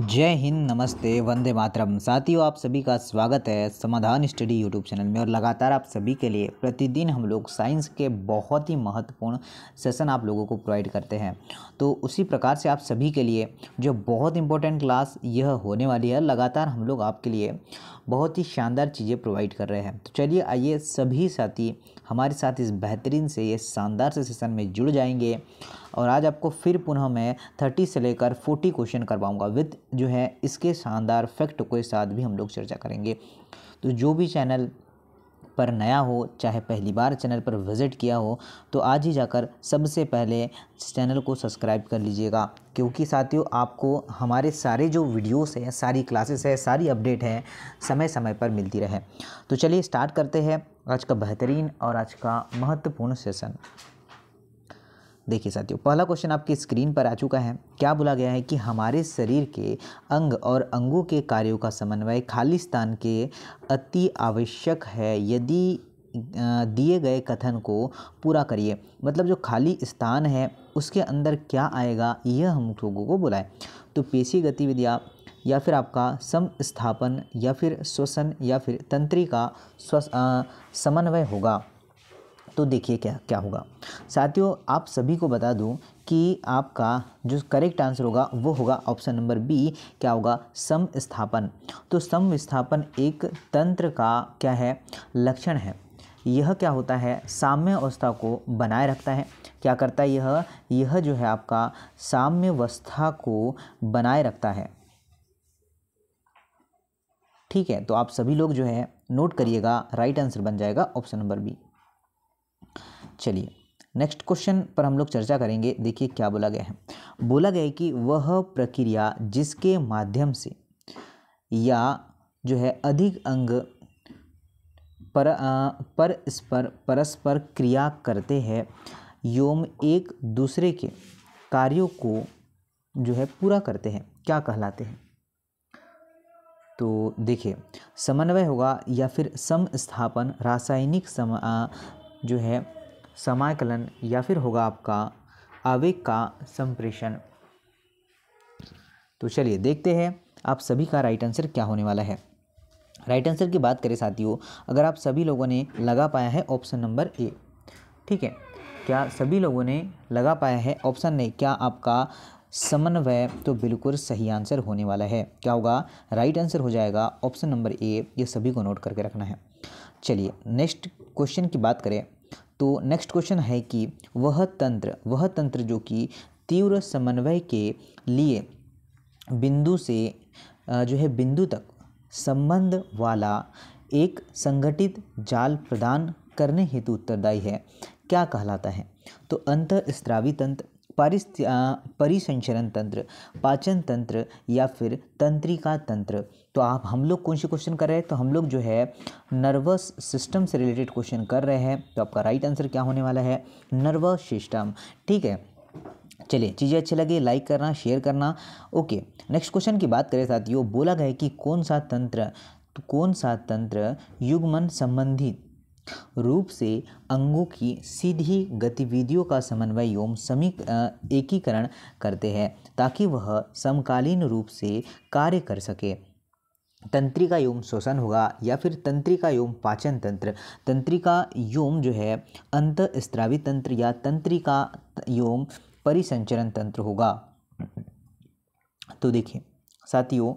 जय हिंद नमस्ते वंदे मातरम साथियों आप सभी का स्वागत है समाधान स्टडी यूट्यूब चैनल में और लगातार आप सभी के लिए प्रतिदिन हम लोग साइंस के बहुत ही महत्वपूर्ण सेशन आप लोगों को प्रोवाइड करते हैं तो उसी प्रकार से आप सभी के लिए जो बहुत इंपॉर्टेंट क्लास यह होने वाली है लगातार हम लोग आपके लिए बहुत ही शानदार चीज़ें प्रोवाइड कर रहे हैं तो चलिए आइए सभी साथी हमारे साथ इस बेहतरीन से ये शानदार से सेशन में जुड़ जाएंगे और आज आपको फिर पुनः मैं थर्टी से लेकर फोर्टी क्वेश्चन करवाऊँगा विथ जो है इसके शानदार फैक्ट के साथ भी हम लोग चर्चा करेंगे तो जो भी चैनल पर नया हो चाहे पहली बार चैनल पर विज़िट किया हो तो आज ही जाकर सबसे पहले चैनल को सब्सक्राइब कर लीजिएगा क्योंकि साथियों आपको हमारे सारे जो वीडियोस हैं सारी क्लासेस है सारी अपडेट हैं समय समय पर मिलती रहे तो चलिए स्टार्ट करते हैं आज का बेहतरीन और आज का महत्वपूर्ण सेशन देखिए साथियों पहला क्वेश्चन आपकी स्क्रीन पर आ चुका है क्या बोला गया है कि हमारे शरीर के अंग और अंगों के कार्यों का समन्वय खालिस्तान के अति आवश्यक है यदि दिए गए कथन को पूरा करिए मतलब जो खाली स्थान है उसके अंदर क्या आएगा यह हम लोगों को बोला है तो पेशी गतिविधियाँ या फिर आपका सम स्थापन या फिर श्वसन या फिर तंत्री का समन्वय होगा तो देखिए क्या क्या होगा साथियों आप सभी को बता दूं कि आपका जो करेक्ट आंसर होगा वो होगा ऑप्शन नंबर बी क्या होगा सम स्थापन तो सम एक तंत्र का क्या है लक्षण है यह क्या होता है साम्य अवस्था को बनाए रखता है क्या करता है यह यह जो है आपका साम्य अवस्था को बनाए रखता है ठीक है तो आप सभी लोग जो है नोट करिएगा राइट आंसर बन जाएगा ऑप्शन नंबर बी चलिए नेक्स्ट क्वेश्चन पर हम लोग चर्चा करेंगे देखिए क्या बोला गया है बोला गया है कि वह प्रक्रिया जिसके माध्यम से या जो है अधिक अंग पर आ, पर परस्पर क्रिया करते हैं योम एक दूसरे के कार्यों को जो है पूरा करते हैं क्या कहलाते हैं तो देखिए समन्वय होगा या फिर सम स्थापन रासायनिक सम जो है समाकलन या फिर होगा आपका आवेग का संप्रेषण तो चलिए देखते हैं आप सभी का राइट आंसर क्या होने वाला है राइट आंसर की बात करें साथियों अगर आप सभी लोगों ने लगा पाया है ऑप्शन नंबर ए ठीक है क्या सभी लोगों ने लगा पाया है ऑप्शन ने क्या आपका समन्वय तो बिल्कुल सही आंसर होने वाला है क्या होगा राइट आंसर हो जाएगा ऑप्शन नंबर ए ये सभी को नोट करके रखना है चलिए नेक्स्ट क्वेश्चन की बात करें तो नेक्स्ट क्वेश्चन है कि वह तंत्र वह तंत्र जो कि तीव्र समन्वय के लिए बिंदु से जो है बिंदु तक संबंध वाला एक संगठित जाल प्रदान करने हेतु उत्तरदायी है क्या कहलाता है तो अंत स्त्रावी तंत्र परिस्थ परिसंचरण तंत्र पाचन तंत्र या फिर तंत्रिका तंत्र तो आप हम लोग कौन से क्वेश्चन कर रहे हैं तो हम लोग जो है नर्वस सिस्टम से रिलेटेड क्वेश्चन कर रहे हैं तो आपका राइट आंसर क्या होने वाला है नर्वस सिस्टम ठीक है चलिए चीज़ें अच्छी लगे लाइक करना शेयर करना ओके नेक्स्ट क्वेश्चन की बात करें साथियों बोला गया कि कौन सा तंत्र तो कौन सा तंत्र युग्मन संबंधित रूप से अंगों की सीधी गतिविधियों का समन्वय एवं समी एकीकरण करते हैं ताकि वह समकालीन रूप से कार्य कर सके तंत्रिका योम श्वसन होगा या फिर तंत्रिका योम पाचन तंत्र तंत्रिका योम जो है अंत स्त्रावी तंत्र या तंत्रिका योम परिसंचरण तंत्र होगा तो देखिए साथियों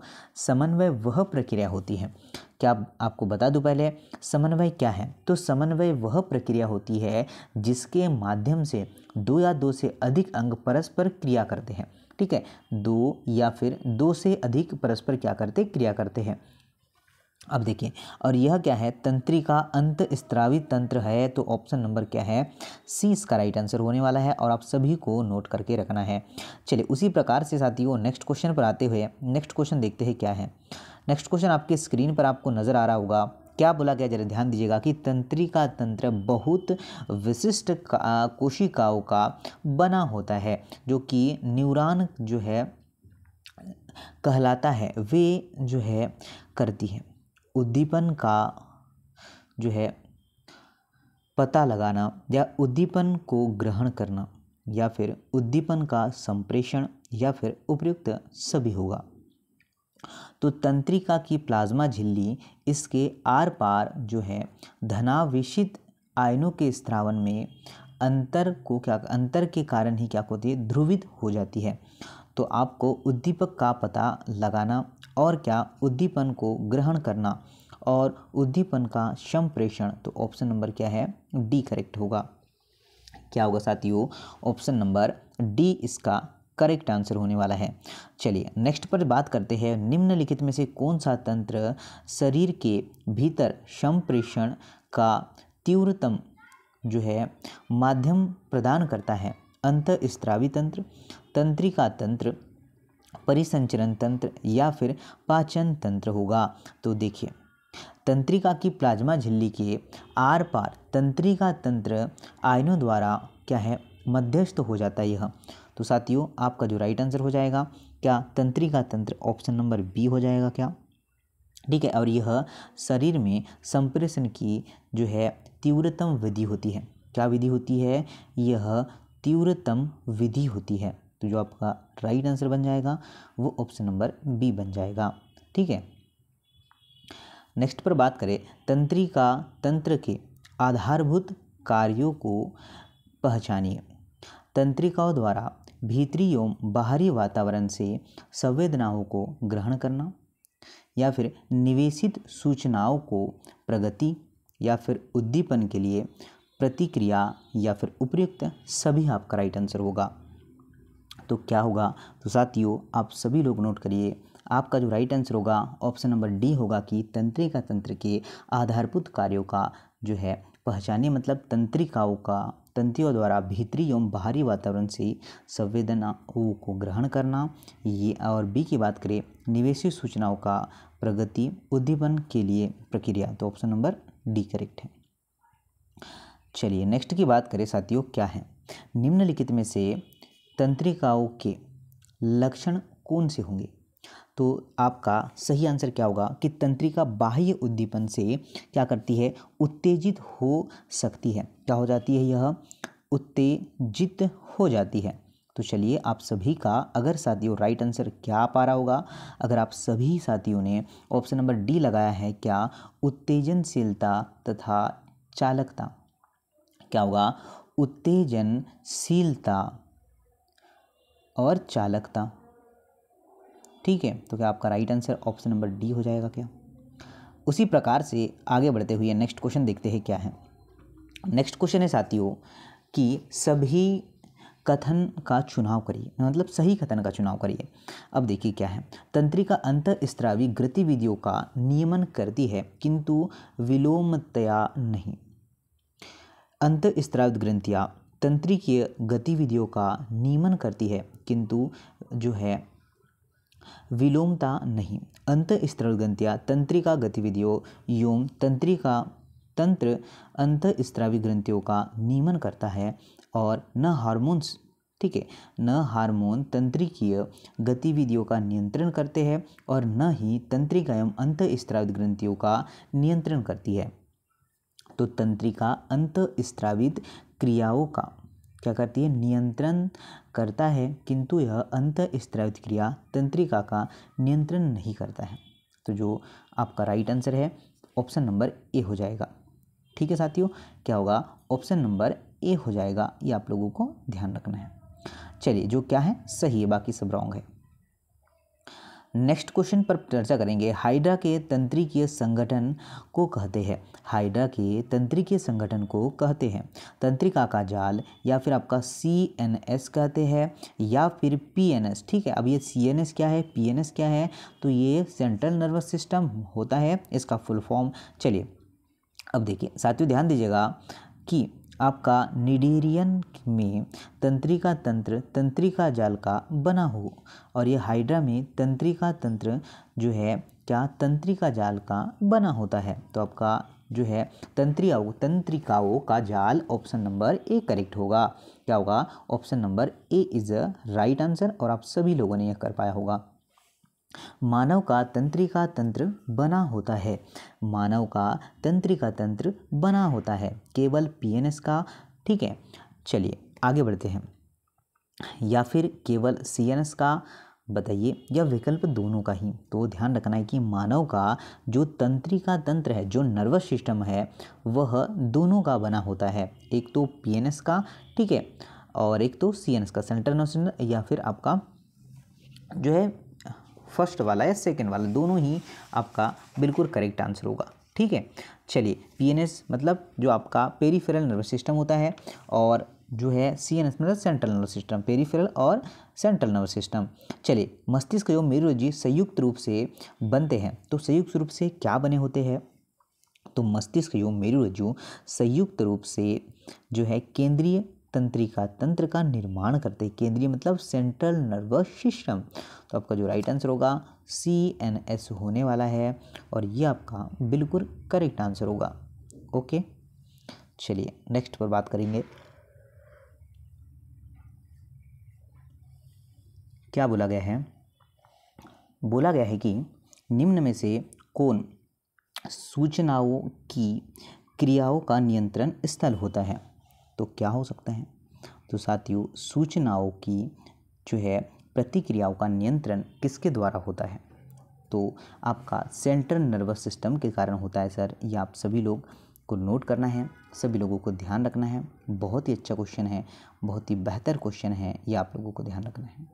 समन्वय वह प्रक्रिया होती है क्या आपको बता दूं पहले समन्वय क्या है तो समन्वय वह प्रक्रिया होती है जिसके माध्यम से दो या दो से अधिक अंग परस्पर क्रिया करते हैं ठीक है दो या फिर दो से अधिक परस्पर क्या करते क्रिया करते हैं अब देखिए और यह क्या है तंत्री का अंत स्त्रावी तंत्र है तो ऑप्शन नंबर क्या है सी इसका राइट आंसर होने वाला है और आप सभी को नोट करके रखना है चलिए उसी प्रकार से साथियों नेक्स्ट क्वेश्चन पर आते हुए नेक्स्ट क्वेश्चन देखते हैं क्या है नेक्स्ट क्वेश्चन आपके स्क्रीन पर आपको नज़र आ रहा होगा क्या बोला गया जरा ध्यान दीजिएगा कि तंत्री का तंत्र बहुत विशिष्ट कोशिकाओं का बना होता है जो कि न्यूरान जो है कहलाता है वे जो है करती है उद्दीपन का जो है पता लगाना या उद्दीपन को ग्रहण करना या फिर उद्दीपन का संप्रेषण या फिर उपयुक्त सभी होगा तो तंत्रिका की प्लाज्मा झिल्ली इसके आर पार जो है धनावेशित आयनों के स्त्रावन में अंतर को क्या अंतर के कारण ही क्या होती है ध्रुवित हो जाती है तो आपको उद्दीपक का पता लगाना और क्या उद्दीपन को ग्रहण करना और उद्दीपन का संप्रेषण तो ऑप्शन नंबर क्या है डी करेक्ट होगा क्या होगा साथियों ऑप्शन नंबर डी इसका करेक्ट आंसर होने वाला है चलिए नेक्स्ट पर बात करते हैं निम्नलिखित में से कौन सा तंत्र शरीर के भीतर संप्रेषण का तीव्रतम जो है माध्यम प्रदान करता है अंत स्त्रावी तंत्र तंत्रिका तंत्र परिसंचरण तंत्र या फिर पाचन तंत्र होगा तो देखिए तंत्रिका की प्लाज्मा झिल्ली के आर पार तंत्रिका तंत्र आयनों द्वारा क्या है मध्यस्थ हो जाता है यह तो साथियों आपका जो राइट आंसर हो जाएगा क्या तंत्रिका तंत्र ऑप्शन नंबर बी हो जाएगा क्या ठीक है और यह शरीर में संप्रेषण की जो है तीव्रतम विधि होती है क्या विधि होती है यह तीव्रतम विधि होती है तो जो आपका राइट आंसर बन जाएगा वो ऑप्शन नंबर बी बन जाएगा ठीक है नेक्स्ट पर बात करें तंत्रिका तंत्र के आधारभूत कार्यों को पहचानिए तंत्रिकाओं द्वारा भीतरी एवं बाहरी वातावरण से संवेदनाओं को ग्रहण करना या फिर निवेशित सूचनाओं को प्रगति या फिर उद्दीपन के लिए प्रतिक्रिया या फिर उपयुक्त सभी आपका राइट आंसर होगा तो क्या होगा तो साथियों आप सभी लोग नोट करिए आपका जो राइट आंसर होगा ऑप्शन नंबर डी होगा कि तंत्रिका तंत्र के आधारभूत कार्यों का जो है पहचाने मतलब तंत्रिकाओं का तंत्रियों द्वारा भीतरी एवं बाहरी वातावरण से संवेदनाओं को ग्रहण करना ये और बी की बात करें निवेशी सूचनाओं का प्रगति उद्दीपन के लिए प्रक्रिया तो ऑप्शन नंबर डी करेक्ट है चलिए नेक्स्ट की बात करें साथियों क्या है निम्नलिखित में से तंत्रिकाओं के लक्षण कौन से होंगे तो आपका सही आंसर क्या होगा कि तंत्रिका बाह्य उद्दीपन से क्या करती है उत्तेजित हो सकती है क्या हो जाती है यह उत्तेजित हो जाती है तो चलिए आप सभी का अगर साथियों राइट आंसर क्या पा रहा होगा अगर आप सभी साथियों ने ऑप्शन नंबर डी लगाया है क्या उत्तेजनशीलता तथा चालकता क्या होगा उत्तेजनशीलता और चालकता ठीक है तो क्या आपका right answer option number D हो जाएगा क्या उसी प्रकार से आगे बढ़ते हुए नेक्स्ट क्वेश्चन देखते हैं क्या है नेक्स्ट क्वेश्चन है साथियों कि सभी कथन का चुनाव करिए मतलब सही कथन का चुनाव करिए अब देखिए क्या है तंत्रिका अंत स्त्रावी गतिविधियों का नियमन करती है किंतु विलोमतया नहीं अंत स्त्राव ग्रंथियाँ तंत्रिकीय गतिविधियों का नियमन करती है किंतु जो है विलोमता नहीं अंत स्त्राव ग्रंथियाँ तंत्रिका गतिविधियों योम तंत्रिका तंत्र अंत स्त्रावी ग्रंथियों का नियमन करता है और न हार्मोन्स ठीक है न हार्मोन तंत्रिकीय गतिविधियों का नियंत्रण करते हैं और न ही तंत्रिका एवं अंत स्त्रावित ग्रंथियों का नियंत्रण करती है तो तंत्रिका अंत स्त्रावित क्रियाओं का क्या करती है नियंत्रण करता है किंतु यह अंत स्त्रावित क्रिया तंत्रिका का नियंत्रण नहीं करता है तो जो आपका राइट आंसर है ऑप्शन नंबर ए हो जाएगा ठीक है साथियों क्या होगा ऑप्शन नंबर ए हो जाएगा ये आप लोगों को ध्यान रखना है चलिए जो क्या है सही है बाकी सब रॉन्ग है नेक्स्ट क्वेश्चन पर चर्चा करेंगे हाइड्रा के तंत्रिकीय संगठन को कहते हैं हाइड्रा के तंत्रिकीय संगठन को कहते हैं तंत्रिका का जाल या फिर आपका सी एन एस कहते हैं या फिर पी एन एस ठीक है अब ये सी एन एस क्या है पी एन एस क्या है तो ये सेंट्रल नर्वस सिस्टम होता है इसका फुल फॉर्म चलिए अब देखिए साथियों ध्यान दीजिएगा कि आपका निडेरियन में तंत्रिका तंत्र तंत्रिका जाल का बना हो और ये हाइड्रा में तंत्रिका तंत्र जो है क्या तंत्रिका जाल का बना होता है तो आपका जो है तंत्रियाओ तंत्रिकाओं का जाल ऑप्शन नंबर ए करेक्ट होगा क्या होगा option number A is right answer और आप सभी लोगों ने यह कर पाया होगा मानव का तंत्रिका तंत्र बना होता है मानव का तंत्रिका तंत्र बना होता है केवल पीएनएस का ठीक है चलिए आगे बढ़ते हैं या फिर केवल सीएनएस का बताइए या विकल्प दोनों का ही तो ध्यान रखना है कि मानव का जो तंत्रिका तंत्र है जो नर्वस सिस्टम है वह दोनों का बना होता है एक तो पीएनएस का ठीक है और एक तो सीएनएस का सेंट्रल नर्वस या फिर आपका जो है फर्स्ट वाला या सेकेंड वाला दोनों ही आपका बिल्कुल करेक्ट आंसर होगा ठीक है चलिए पीएनएस मतलब जो आपका पेरीफेरल नर्वस सिस्टम होता है और जो है सी एन एस मतलब सेंट्रल नर्वस सिस्टम पेरीफेरल और सेंट्रल नर्वस सिस्टम चलिए मस्तिष्क जो मेरुरजी संयुक्त रूप से बनते हैं तो संयुक्त रूप से क्या बने होते हैं तो मस्तिष्क जो रज्जु संयुक्त रूप से जो है केंद्रीय तंत्रिका तंत्र का निर्माण करते हैं केंद्रीय मतलब सेंट्रल नर्वस सिस्टम तो आपका जो राइट आंसर होगा सी एन एस होने वाला है और ये आपका बिल्कुल करेक्ट आंसर होगा ओके चलिए नेक्स्ट पर बात करेंगे क्या बोला गया है बोला गया है कि निम्न में से कौन सूचनाओं की क्रियाओं का नियंत्रण स्थल होता है तो क्या हो सकता है तो साथियों सूचनाओं की जो है प्रतिक्रियाओं का नियंत्रण किसके द्वारा होता है तो आपका सेंट्रल नर्वस सिस्टम के कारण होता है सर ये आप सभी लोग को नोट करना है सभी लोगों को ध्यान रखना है बहुत ही अच्छा क्वेश्चन है बहुत ही बेहतर क्वेश्चन है ये आप लोगों को ध्यान रखना है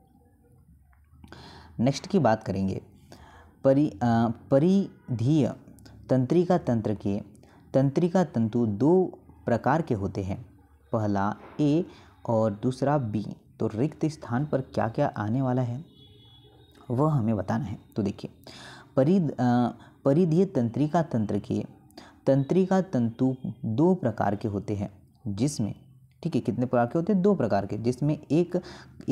नेक्स्ट की बात करेंगे परि परिधीय तंत्रिका तंत्र के तंत्रिका तंतु दो प्रकार के होते हैं पहला ए और दूसरा बी तो रिक्त स्थान पर क्या क्या आने वाला है वह हमें बताना है तो देखिए परिद परिधीय तंत्रिका तंत्र के तंत्रिका तंतु दो प्रकार के होते हैं जिसमें ठीक है कितने प्रकार के होते हैं दो प्रकार के जिसमें एक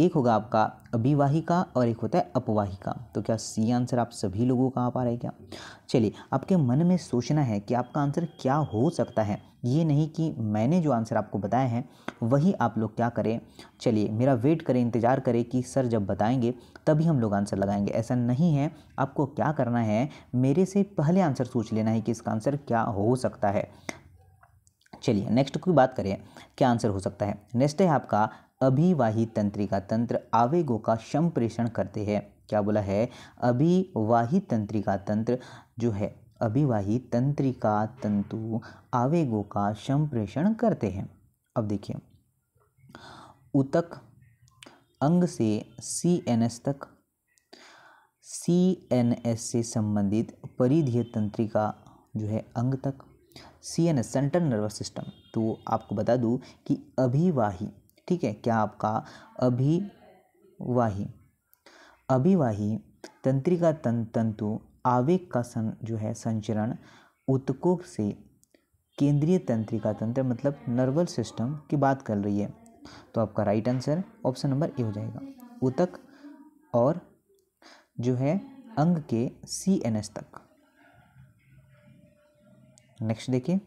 एक होगा आपका अभिवाहिका और एक होता है अपवाहिका तो क्या सी आंसर आप सभी लोगों का आ पा रहे क्या चलिए आपके मन में सोचना है कि आपका आंसर क्या हो सकता है ये नहीं कि मैंने जो आंसर आपको बताया है वही आप लोग क्या करें चलिए मेरा वेट करें इंतज़ार करें कि सर जब बताएंगे तभी हम लोग आंसर लगाएंगे ऐसा नहीं है आपको क्या करना है मेरे से पहले आंसर सोच लेना है कि इसका आंसर क्या हो सकता है चलिए नेक्स्ट की बात करें क्या आंसर हो सकता है नेक्स्ट है आपका अभिवाही तंत्रिका तंत्र आवेगों का संप्रेषण करते हैं क्या बोला है अभिवाही तंत्रिका तंत्र जो है अभिवाही तंत्रिका तंतु आवेगों का संप्रेषण करते हैं अब देखिए उतक अंग से सी एन एस तक सी एन एस से संबंधित परिधीय तंत्रिका जो है अंग तक C N S central nervous system तो आपको बता दूँ कि अभिवाही ठीक है क्या आपका अभिवाही अभिवाही तंत्रिका तं, तंतु आवेग का सं जो है संचरण उत्कोक से केंद्रीय तंत्रिका तंत्र मतलब नर्वल सिस्टम की बात कर रही है तो आपका right answer option number A हो जाएगा उतक और जो है अंग के सी एन एस तक नेक्स्ट देखिए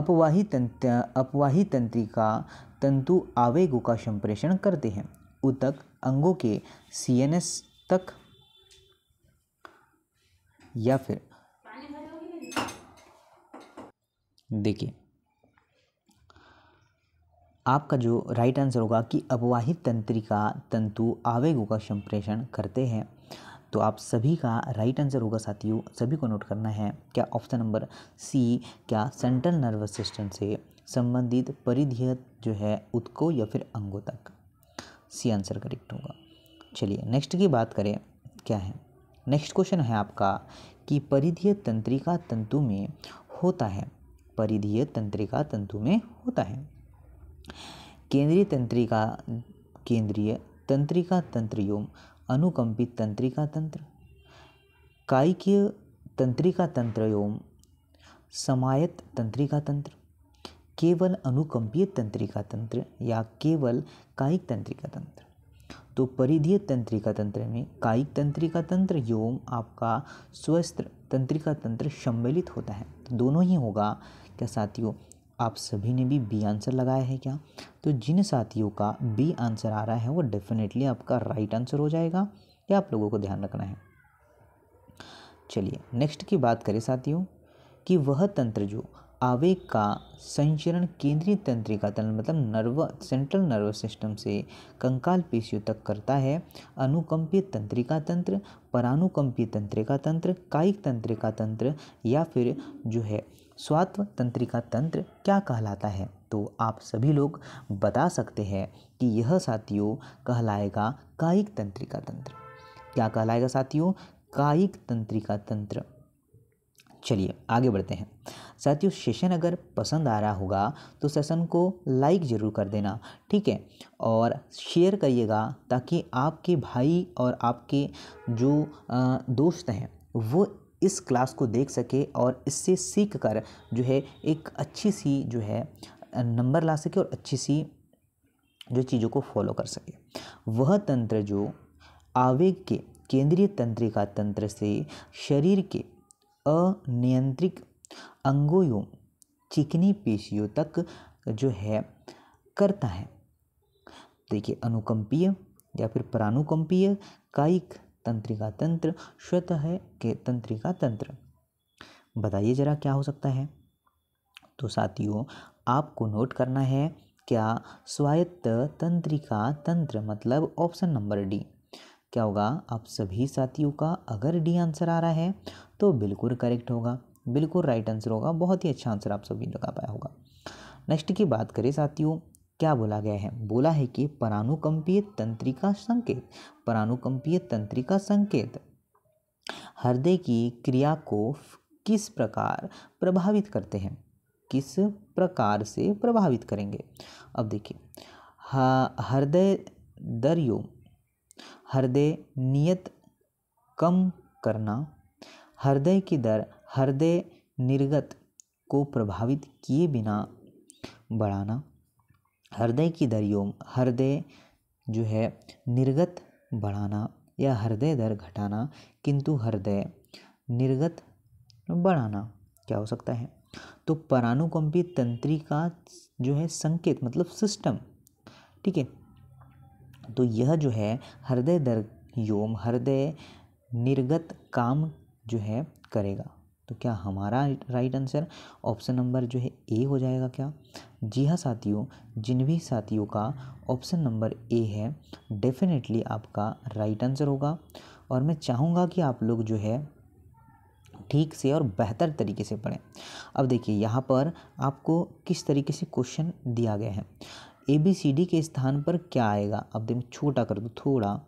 अपवाही तंत्र अपवाही तंत्रिका तंतु आवेगों का संप्रेषण करते हैं उतक अंगों के सीएनएस तक या फिर देखिए आपका जो राइट आंसर होगा कि अपवाहित तंत्रिका तंतु आवेगों का संप्रेषण करते हैं तो आप सभी का राइट आंसर होगा साथियों सभी को नोट करना है क्या ऑप्शन नंबर सी क्या सेंट्रल नर्वस सिस्टम से संबंधित परिधीय जो है उत्को या फिर अंगों तक सी आंसर करेक्ट होगा चलिए नेक्स्ट की बात करें क्या है नेक्स्ट क्वेश्चन है आपका कि परिधीय तंत्रिका तंतु में होता है परिधीय तंत्रिका तंतु में होता है केंद्रीय तंत्रिका केंद्रीय तंत्रिका तंत्रियों अनुकंपित तंत्रिका तंत्र कायिकीय तंत्रिका तंत्र एवं समायत तंत्रिका तंत्र केवल अनुकंपीय तंत्रिका तंत्र या केवल कायिक तंत्रिका तंत्र तो परिधीय तंत्रिका तंत्र में कायिक तंत्रिका तंत्र एवं आपका स्वस्थ तंत्रिका तंत्र सम्मिलित होता है तो दोनों ही होगा क्या साथियों आप सभी ने भी बी आंसर लगाया है क्या तो जिन साथियों का बी आंसर आ रहा है वो डेफिनेटली आपका राइट आंसर हो जाएगा ये आप लोगों को ध्यान रखना है चलिए नेक्स्ट की बात करें साथियों कि वह तंत्र जो आवेग का संचरण केंद्रीय तंत्रिका तंत्र मतलब नर्व सेंट्रल नर्वस सिस्टम से कंकाल पेशियों तक करता है अनुकंपीय तंत्रिका तंत्र परानुकंपीय तंत्रिका तंत्र कायिक तंत्रिका तंत्र या फिर जो है स्वात्व तंत्रिका तंत्र क्या कहलाता है तो आप सभी लोग बता सकते हैं कि यह साथियों कहलाएगा कायिक तंत्रिका तंत्र क्या कहलाएगा साथियों कायिक तंत्रिका तंत्र चलिए आगे बढ़ते हैं साथियों सेशन अगर पसंद आ रहा होगा तो सेशन को लाइक ज़रूर कर देना ठीक है और शेयर करिएगा ताकि आपके भाई और आपके जो दोस्त हैं वो इस क्लास को देख सके और इससे सीख कर जो है एक अच्छी सी जो है नंबर ला सके और अच्छी सी जो चीज़ों को फॉलो कर सके वह तंत्र जो आवेग के केंद्रीय तंत्रिका तंत्र से शरीर के अनियंत्रित अंगों चिकनी पेशियों तक जो है करता है देखिए अनुकंपीय या फिर प्राणुकंपीय कायिक तंत्रिका तंत्र श्वेत है के तंत्रिका तंत्र बताइए जरा क्या हो सकता है तो साथियों आपको नोट करना है क्या स्वायत्त तंत्रिका तंत्र मतलब ऑप्शन नंबर डी क्या होगा आप सभी साथियों का अगर डी आंसर आ रहा है तो बिल्कुल करेक्ट होगा बिल्कुल राइट आंसर होगा बहुत ही अच्छा आंसर आप सभी लगा पाया होगा नेक्स्ट की बात करें साथियों क्या बोला गया है बोला है कि परानुकंपीय तंत्रिका संकेत परानुकंपीय तंत्रिका संकेत हृदय की क्रिया को किस प्रकार प्रभावित करते हैं किस प्रकार से प्रभावित करेंगे अब देखिए हृदय दरियो हृदय नियत कम करना हृदय की दर हृदय निर्गत को प्रभावित किए बिना बढ़ाना हृदय की दरियों हृदय जो है निर्गत बढ़ाना या हृदय दर घटाना किंतु हृदय निर्गत बढ़ाना क्या हो सकता है तो परानुकंपी तंत्री का जो है संकेत मतलब सिस्टम ठीक है तो यह जो है हृदय दर योम हृदय निर्गत काम जो है करेगा तो क्या हमारा राइट आंसर ऑप्शन नंबर जो है ए हो जाएगा क्या जी हाँ साथियों जिन भी साथियों का ऑप्शन नंबर ए है डेफिनेटली आपका राइट आंसर होगा और मैं चाहूँगा कि आप लोग जो है ठीक से और बेहतर तरीके से पढ़ें अब देखिए यहाँ पर आपको किस तरीके से क्वेश्चन दिया गया है ए बी सी डी के स्थान पर क्या आएगा अब देखिए छोटा कर दो थोड़ा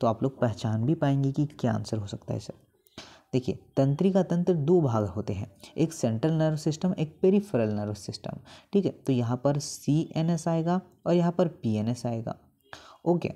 तो आप लोग पहचान भी पाएंगे कि क्या आंसर हो सकता है सर देखिए तंत्रिका तंत्र दो भाग होते हैं एक सेंट्रल नर्व सिस्टम एक पेरिफेरल नर्व सिस्टम ठीक है तो यहाँ पर सी एन एस आएगा और यहाँ पर पी एन एस आएगा ओके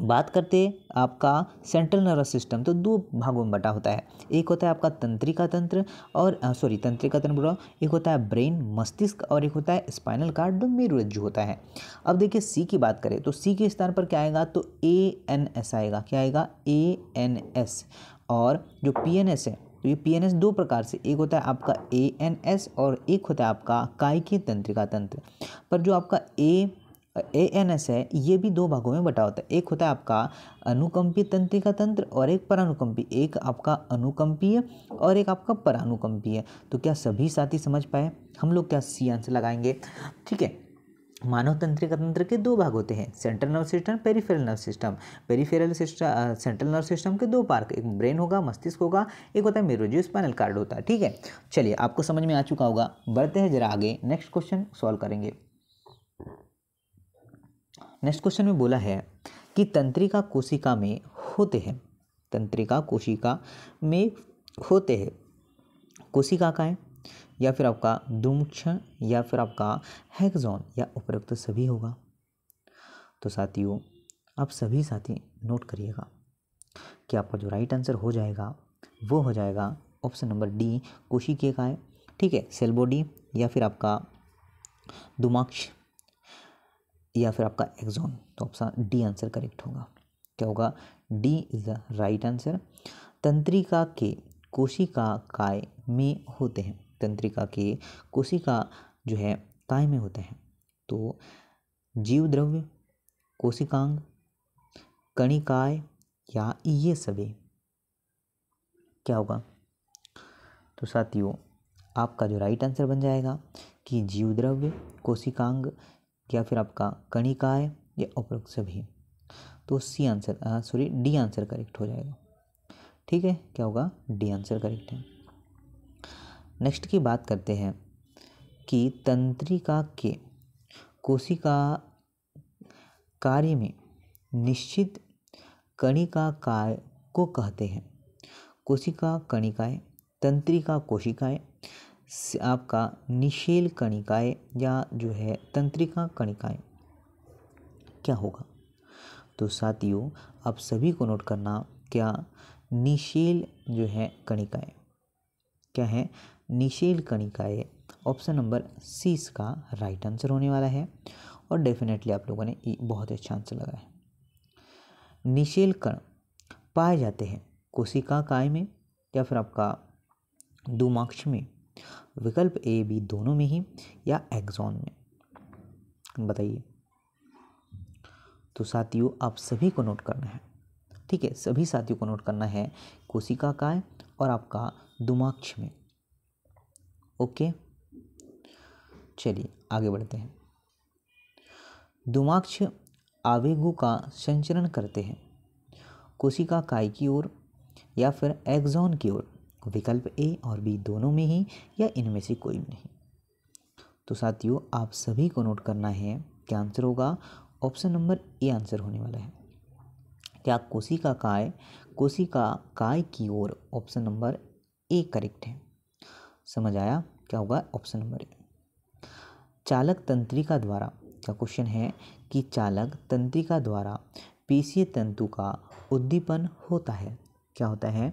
बात करते आपका सेंट्रल नर्वस सिस्टम तो दो भागों में बटा होता है एक होता है आपका तंत्रिका तंत्र और सॉरी तंत्रिका तंत्र बोला एक होता है ब्रेन मस्तिष्क और एक होता है स्पाइनल कार्ड मेरुरज्जु होता है अब देखिए सी की बात करें तो सी के स्थान पर क्या आएगा तो ए एन एस आएगा क्या आएगा ए एन एस और जो पी एन एस है तो ये पी एन एस दो प्रकार से एक होता है आपका ए एन एस और एक होता है आपका कायिकी तंत्रिका तंत्र पर जो आपका ए ए एन एस है ये भी दो भागों में बटा होता है एक होता है आपका अनुकंपी तंत्रिका तंत्र और एक परानुकंपी एक आपका अनुकंपीय और एक आपका परानुकंपीय तो क्या सभी साथी समझ पाए हम लोग क्या सी आंसर लगाएंगे ठीक है मानव तंत्रिका तंत्र के दो भाग होते हैं central nerve system peripheral nerve system peripheral system central nerve system के दो पार्क एक ब्रेन होगा मस्तिष्क होगा एक होता है मेरोजियो स्पाइनल कार्ड होता है ठीक है चलिए आपको समझ में आ चुका होगा बढ़ते हैं जरा आगे नेक्स्ट क्वेश्चन सॉल्व करेंगे नेक्स्ट क्वेश्चन में बोला है कि तंत्रिका कोशिका में होते हैं तंत्रिका कोशिका में होते हैं कोशिका का है या फिर आपका दुमक्ष या फिर आपका हैगजोन या उपरोक्त सभी होगा तो साथियों आप सभी साथी नोट करिएगा कि आपका जो राइट आंसर हो जाएगा वो हो जाएगा ऑप्शन नंबर डी कोशी का काय ठीक है सेल बॉडी या फिर आपका दुमाक्ष या फिर आपका एक्जोन तो ऑप्शन डी आंसर करेक्ट होगा क्या होगा D is the right answer तंत्रिका के कोशिका काय में होते हैं तंत्रिका की कोशिका जो है काय में होते हैं तो जीव द्रव्य कोशिकांग कणिकाय या ये सभी क्या होगा तो साथियों आपका जो राइट आंसर बन जाएगा कि जीव द्रव्य कोशिकांग या फिर आपका कणिकाय या उपरोक्त सभी तो C answer sorry D answer correct हो जाएगा ठीक है क्या होगा डी आंसर करेक्ट है नेक्स्ट की बात करते हैं कि तंत्रिका के कोशिका कार्य में निश्चित कणिका कार्य को कहते हैं कोशिका कणिकाएं तंत्रिका कोशिकाएं आपका निशेल कणिकाएं या जो है तंत्रिका कणिकाएं क्या होगा तो साथियों आप सभी को नोट करना क्या निशेल जो है कणिकाएं क्या है निशील है ऑप्शन नंबर सी इसका राइट आंसर होने वाला है और डेफिनेटली आप लोगों ने ई बहुत अच्छा आंसर लगाया निशेल कण पाए जाते हैं कोशिका काय में या फिर आपका दुमाक्ष में विकल्प ए बी दोनों में ही या एग्जॉन में बताइए तो साथियों आप सभी को नोट करना है ठीक है सभी साथियों को नोट करना है कोशिका काय और आपका दुमाक्ष में ओके चलिए आगे बढ़ते हैं दुमाक्ष आवेगों का संचरण करते हैं कोशिका काय की ओर या फिर एग्जॉन की ओर विकल्प ए और बी दोनों में ही या इनमें से कोई नहीं तो साथियों आप सभी को नोट करना है क्या आंसर होगा ऑप्शन नंबर ए आंसर होने वाला है क्या कोशिका काय कोशिका काय की ओर ऑप्शन नंबर ए करेक्ट है समझ आया क्या होगा ऑप्शन नंबर ए चालक तंत्रिका द्वारा का क्वेश्चन है कि चालक तंत्रिका द्वारा पेशीय तंतु का उद्दीपन होता है क्या होता है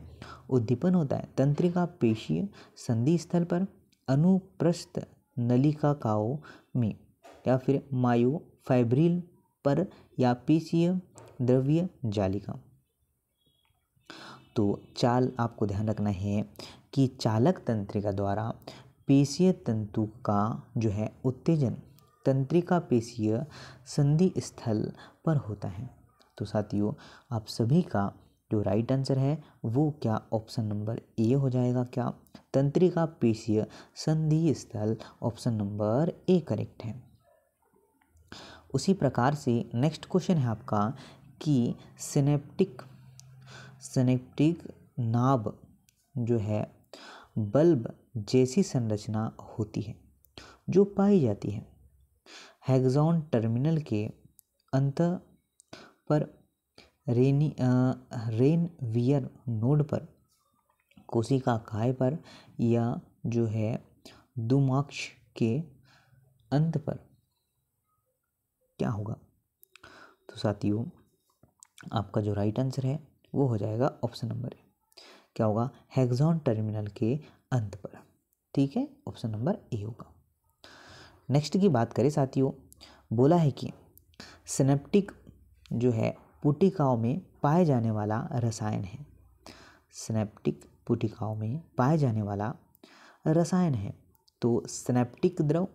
उद्दीपन होता है तंत्रिका पेशीय संधि स्थल पर अनुप्रस्थ नलिकाओं में या फिर मायो फाइब्रिल पर या पेशीय द्रव्य जालिका तो चाल आपको ध्यान रखना है कि चालक तंत्रिका द्वारा पेशीय तंतु का जो है उत्तेजन तंत्रिका पेशीय संधि स्थल पर होता है तो साथियों आप सभी का जो राइट आंसर है वो क्या ऑप्शन नंबर ए हो जाएगा क्या तंत्रिका पेशीय संधि स्थल ऑप्शन नंबर ए करेक्ट है उसी प्रकार से नेक्स्ट क्वेश्चन है आपका कि सिनेप्टिक सिनेप्टिक नाब जो है बल्ब जैसी संरचना होती है जो पाई जाती है हेक्सॉन टर्मिनल के अंत पर रेनी रेनवियर नोड पर कोशिका काय पर या जो है दुमाक्ष के अंत पर क्या होगा तो साथियों आपका जो राइट आंसर है वो हो जाएगा ऑप्शन नंबर क्या होगा हेग्जॉन टर्मिनल के अंत पर ठीक है ऑप्शन नंबर ए होगा नेक्स्ट की बात करें साथियों बोला है कि सिनेप्टिक जो है पुटिकाओं में पाए जाने वाला रसायन है सिनेप्टिक पुटिकाओं में पाए जाने वाला रसायन है तो सिनेप्टिक द्रव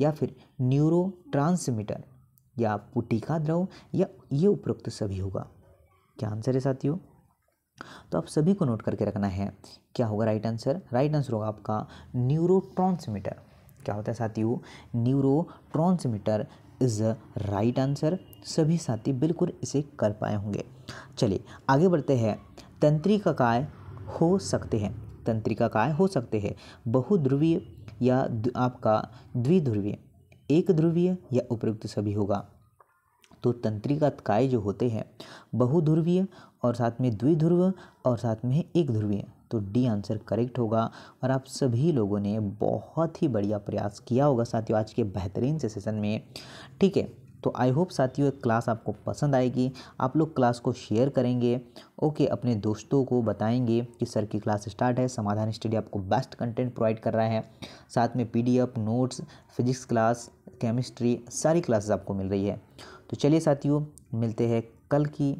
या फिर न्यूरो ट्रांसमीटर या पुटिका द्रव या ये उपरोक्त सभी होगा क्या आंसर है साथियों तो आप सभी को नोट करके रखना है क्या होगा राइट आंसर राइट आंसर होगा आपका न्यूरोट्रांसमीटर क्या होता है साथियों neurotransmitter is right answer सभी साथी बिल्कुल इसे कर पाए होंगे चलिए आगे बढ़ते हैं तंत्रिका काय हो सकते हैं तंत्रिका काय हो सकते हैं बहुध्रुवीय या आपका द्विध्रुवीय एक ध्रुवीय या उपयुक्त सभी होगा तो तंत्रिका काय जो होते हैं बहुध्रुवीय और साथ में द्विध्रुव और साथ में एक ध्रुवीय तो डी आंसर करेक्ट होगा और आप सभी लोगों ने बहुत ही बढ़िया प्रयास किया होगा साथियों आज के बेहतरीन से सेशन में ठीक है तो आई होप साथियों क्लास आपको पसंद आएगी आप लोग क्लास को शेयर करेंगे ओके अपने दोस्तों को बताएंगे कि सर की क्लास स्टार्ट है समाधान स्टडी आपको बेस्ट कंटेंट प्रोवाइड कर रहा है साथ में P notes physics class chemistry सारी क्लासेस आपको मिल रही है तो चलिए साथियों मिलते हैं कल की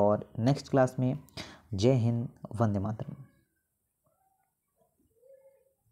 और नेक्स्ट क्लास में जय हिंद वंदे मातरम